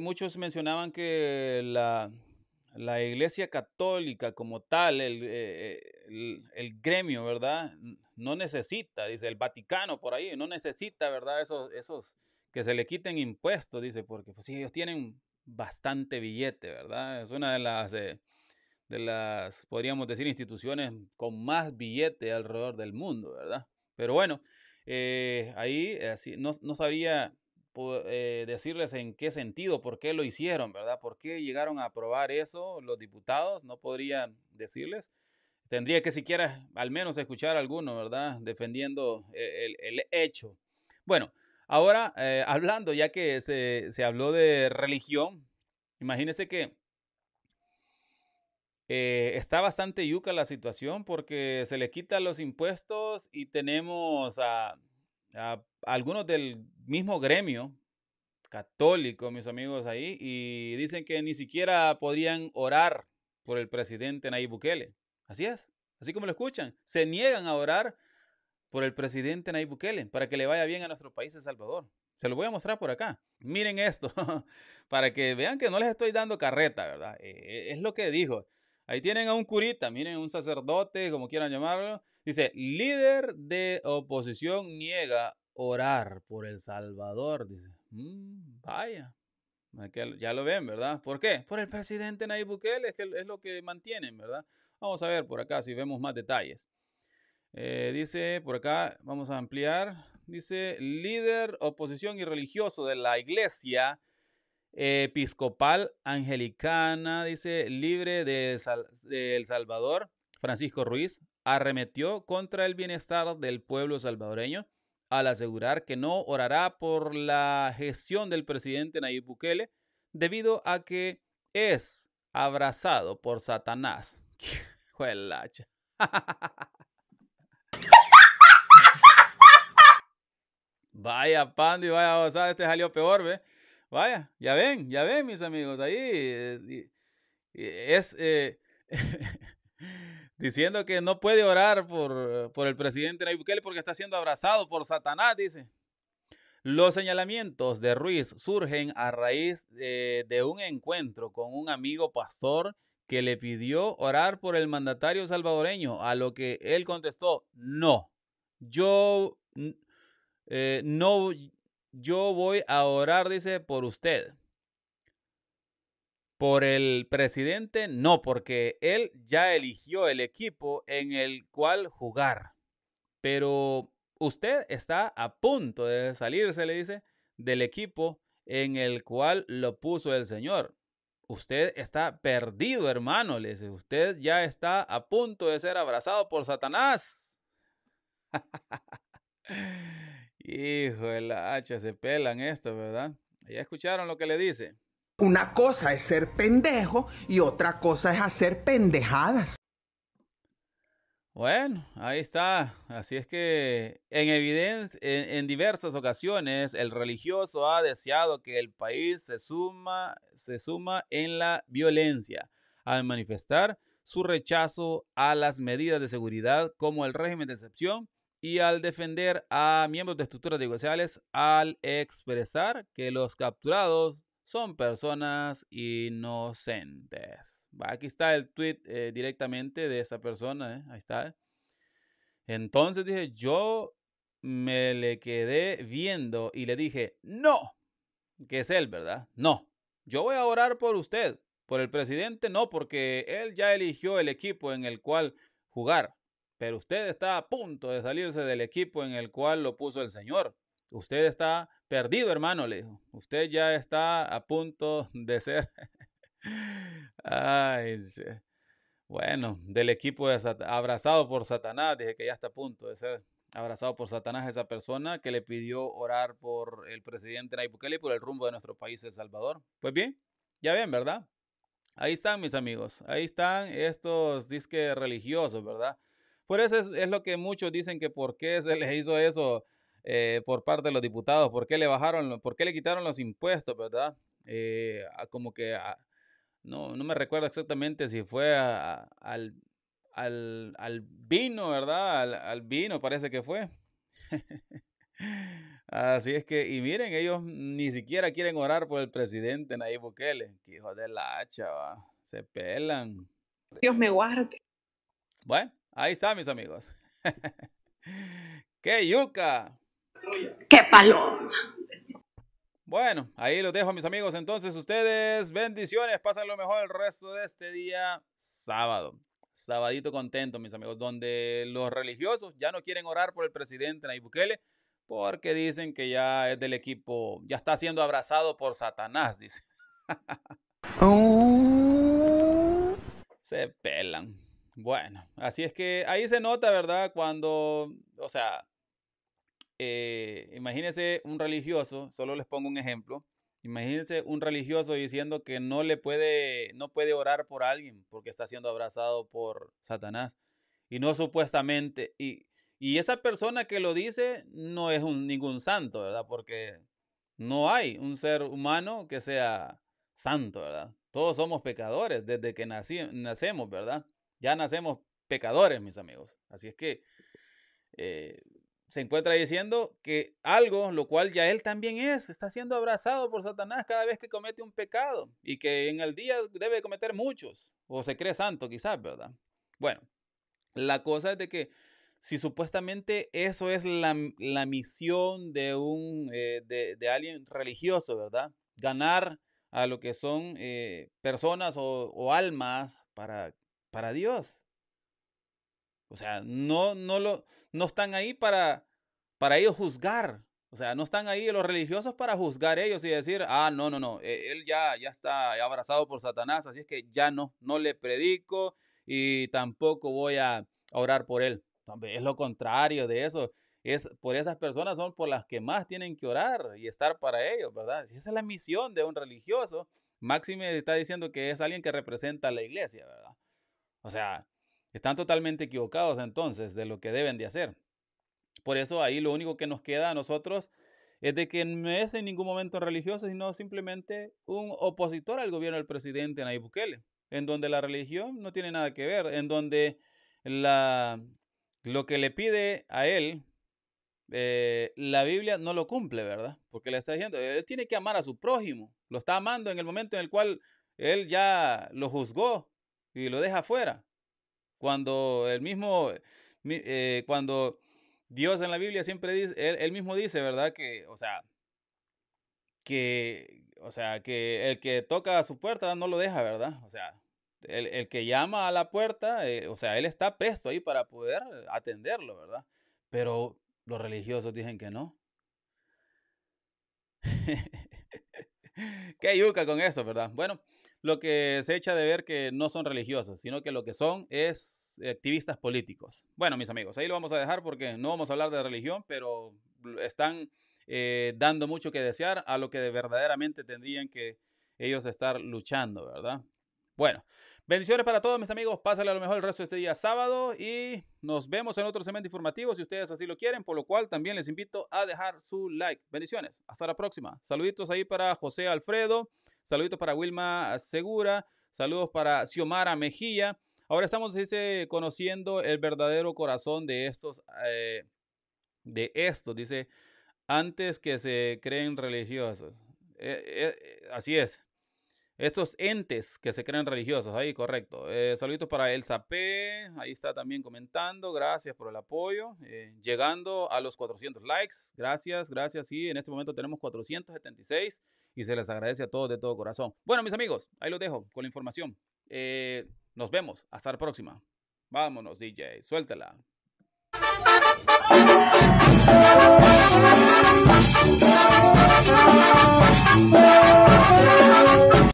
muchos mencionaban que la, la iglesia católica como tal, el, eh, gremio, ¿verdad? No necesita, dice el Vaticano por ahí, no necesita, ¿verdad? Esos, esos que se le quiten impuestos, dice, porque pues ellos tienen bastante billete, ¿verdad? Es una de las, eh, de las, podríamos decir, instituciones con más billete alrededor del mundo, ¿verdad? Pero bueno, eh, ahí así, no, no sabría eh, decirles en qué sentido, por qué lo hicieron, ¿verdad? ¿Por qué llegaron a aprobar eso los diputados? No podría decirles. Tendría que siquiera al menos escuchar a alguno, ¿verdad? Defendiendo e-, el, hecho. Bueno, ahora eh, hablando, ya que se, habló de religión, imagínense que eh, está bastante yuca la situación porque se le quitan los impuestos y tenemos a algunos del mismo gremio católico, mis amigos ahí, y dicen que ni siquiera podrían orar por el presidente Nayib Bukele. Así es, así como lo escuchan. Se niegan a orar por el presidente Nayib Bukele para que le vaya bien a nuestro país, El Salvador. Se lo voy a mostrar por acá. Miren esto, para que vean que no les estoy dando carreta, ¿verdad? Eh, es lo que dijo. Ahí tienen a un curita, miren, un sacerdote, como quieran llamarlo. Dice, líder de oposición niega orar por El Salvador. Dice, mm, vaya. Ya lo ven, ¿verdad? ¿Por qué? Por el presidente Nayib Bukele, es, es lo que mantienen, ¿verdad? Vamos a ver por acá si vemos más detalles. Eh, dice, por acá vamos a ampliar. Dice, líder oposición y religioso de la iglesia Episcopal angelicana dice, libre de, El Salvador, Francisco Ruiz, arremetió contra el bienestar del pueblo salvadoreño al asegurar que no orará por la gestión del presidente Nayib Bukele debido a que es abrazado por Satanás. vaya pandi, vaya osada, este salió peor, ¿ve? Vaya, ya ven, ya ven, mis amigos, ahí eh, eh, es eh, diciendo que no puede orar por, el presidente Nayib Bukele porque está siendo abrazado por Satanás, dice. Los señalamientos de Ruiz surgen a raíz de un encuentro con un amigo pastor que le pidió orar por el mandatario salvadoreño, a lo que él contestó, no, yo no, yo voy a orar, dice, por usted. Por el presidente, no, porque él ya eligió el equipo en el cual jugar. Pero usted está a punto de salirse, le dice, del equipo en el cual lo puso el Señor. Usted está perdido, hermano, le dice. Usted ya está a punto de ser abrazado por Satanás. Hijo de la hacha, se pelan esto, ¿verdad? Ya escucharon lo que le dice. Una cosa es ser pendejo y otra cosa es hacer pendejadas. Bueno, ahí está. Así es que en, en, diversas ocasiones el religioso ha deseado que el país se suma, se suma en la violencia al manifestar su rechazo a las medidas de seguridad como el régimen de excepción y al defender a miembros de estructuras negociales al expresar que los capturados son personas inocentes. aquí está el tweet eh, directamente de esa persona, eh, ahí está. Entonces dije, yo me le quedé viendo y le dije, no, que es él, ¿verdad? No, yo voy a orar por usted, por el presidente, no, porque él ya eligió el equipo en el cual jugar. Pero usted está a punto de salirse del equipo en el cual lo puso el Señor. Usted está perdido, hermano, le dijo. Usted ya está a punto de ser. Ay, bueno, del equipo abrazado por Satanás, dije que ya está a punto de ser abrazado por Satanás esa persona que le pidió orar por el presidente Nayib Bukele y por el rumbo de nuestro país, El Salvador. Pues bien, ya ven, ¿verdad? Ahí están mis amigos, ahí están estos disques religiosos, ¿verdad? Por eso es, lo que muchos dicen que por qué se les hizo eso eh, por parte de los diputados, por qué le bajaron, por qué le quitaron los impuestos, ¿verdad? Eh, como que no, me recuerdo exactamente si fue al, al, vino, ¿verdad? Al, vino parece que fue. Así es que, y miren, ellos ni siquiera quieren orar por el presidente Nayib Bukele. Que hijo de la hacha, se pelan. Dios me guarde. Bueno, Ahí está, mis amigos. ¡Qué yuca! ¡Qué paloma! Bueno, ahí los dejo, mis amigos. Entonces, ustedes, bendiciones. Pasen lo mejor el resto de este día sábado. Sabadito contento, mis amigos, donde los religiosos ya no quieren orar por el presidente Nayib Bukele porque dicen que ya es del equipo, ya está siendo abrazado por Satanás, dice. Oh. Se pelan. Bueno, así es que ahí se nota, ¿verdad? Cuando, o sea, eh, imagínense un religioso, solo les pongo un ejemplo, imagínense un religioso diciendo que no le puede, no puede orar por alguien porque está siendo abrazado por Satanás y no supuestamente, y, y esa persona que lo dice no es un, ningún santo, ¿verdad? Porque no hay un ser humano que sea santo, ¿verdad? Todos somos pecadores desde que nací, nacemos, ¿verdad? Ya nacemos pecadores, mis amigos. Así es que eh, se encuentra diciendo que algo, lo cual ya él también es, está siendo abrazado por Satanás cada vez que comete un pecado y que en el día debe cometer muchos, o se cree santo quizás, ¿verdad? Bueno, la cosa es de que si supuestamente eso es la, misión de, un, eh, de, alguien religioso, ¿verdad? Ganar a lo que son eh, personas o, o almas para para Dios. O sea, no, no, lo, no están ahí para, para ellos juzgar. O sea, no están ahí los religiosos para juzgar ellos y decir, ah, no, no, no, e, él ya, ya está abrazado por Satanás, así es que ya no, no le predico y tampoco voy a orar por él. Es lo contrario de eso. Es por esas personas son por las que más tienen que orar y estar para ellos, ¿verdad? Esa es la misión de un religioso. Máxime está diciendo que es alguien que representa a la iglesia, ¿verdad? O sea, están totalmente equivocados entonces de lo que deben de hacer. Por eso ahí lo único que nos queda a nosotros es de que no es en ningún momento religioso, sino simplemente un opositor al gobierno del presidente Nayib Bukele, en donde la religión no tiene nada que ver, en donde la, lo que le pide a él eh, la Biblia no lo cumple, ¿verdad? Porque le está diciendo, él tiene que amar a su prójimo, lo está amando en el momento en el cual él ya lo juzgó y lo deja fuera. Cuando el mismo, eh, cuando Dios en la Biblia siempre dice, él, mismo dice, ¿verdad? Que, o sea, que, o sea, que el que toca a su puerta no lo deja, ¿verdad? O sea, el, que llama a la puerta, eh, o sea, él está presto ahí para poder atenderlo, ¿verdad? Pero los religiosos dicen que no. Qué yuca con eso, ¿verdad? Bueno lo que se echa de ver que no son religiosos, sino que lo que son es activistas políticos. Bueno, mis amigos, ahí lo vamos a dejar porque no vamos a hablar de religión, pero están eh, dando mucho que desear a lo que verdaderamente tendrían que ellos estar luchando, ¿verdad? Bueno, bendiciones para todos mis amigos, Pásale a lo mejor el resto de este día sábado y nos vemos en otro segmento informativo si ustedes así lo quieren, por lo cual también les invito a dejar su like. Bendiciones, hasta la próxima. Saluditos ahí para José Alfredo. Saluditos para Wilma Segura. Saludos para Xiomara Mejía. Ahora estamos conociendo el verdadero corazón de estos, eh, de estos, dice, antes que se creen religiosos. Eh, eh, así es. Estos entes que se creen religiosos, ahí correcto. Eh, saluditos para Elsa P, ahí está también comentando, gracias por el apoyo. Eh, llegando a los 400 likes, gracias, gracias. Sí, en este momento tenemos 476 y se les agradece a todos de todo corazón. Bueno, mis amigos, ahí los dejo con la información. Eh, nos vemos, hasta la próxima. Vámonos, DJ, suéltala.